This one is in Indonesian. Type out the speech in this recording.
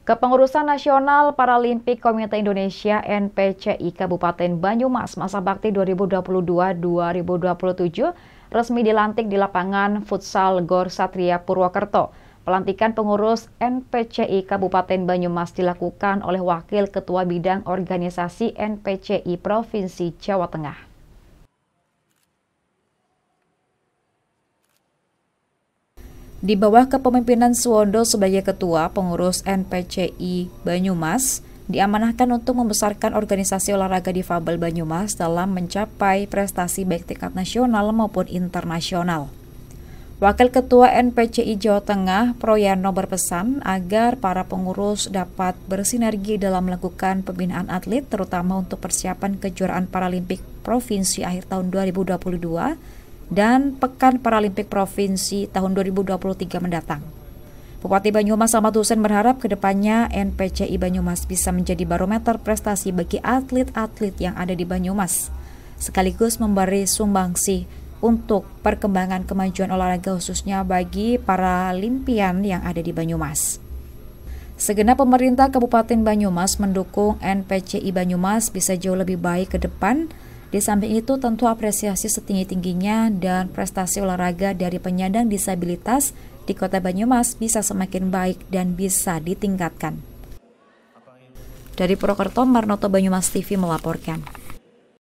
Kepengurusan Nasional Paralimpik Komite Indonesia NPCI Kabupaten Banyumas masa bakti 2022-2027 resmi dilantik di lapangan Futsal Gor Satria Purwokerto. Pelantikan pengurus NPCI Kabupaten Banyumas dilakukan oleh Wakil Ketua Bidang Organisasi NPCI Provinsi Jawa Tengah. Di bawah kepemimpinan Suwondo sebagai ketua pengurus NPCI Banyumas, diamanahkan untuk membesarkan organisasi olahraga difabel Banyumas dalam mencapai prestasi baik tingkat nasional maupun internasional. Wakil Ketua NPCI Jawa Tengah, Proyano berpesan agar para pengurus dapat bersinergi dalam melakukan pembinaan atlet terutama untuk persiapan kejuaraan Paralimpik Provinsi akhir tahun 2022 dan Pekan Paralimpik Provinsi tahun 2023 mendatang. Bupati Banyumas Ahmad Hussein berharap kedepannya NPCI Banyumas bisa menjadi barometer prestasi bagi atlet-atlet yang ada di Banyumas, sekaligus memberi sumbangsih untuk perkembangan kemajuan olahraga khususnya bagi para limpian yang ada di Banyumas. Segenap pemerintah Kabupaten Banyumas mendukung NPCI Banyumas bisa jauh lebih baik ke depan di samping itu tentu apresiasi setinggi-tingginya dan prestasi olahraga dari penyandang disabilitas di Kota Banyumas bisa semakin baik dan bisa ditingkatkan. Dari Purwokerto, Marnoto Banyumas TV melaporkan.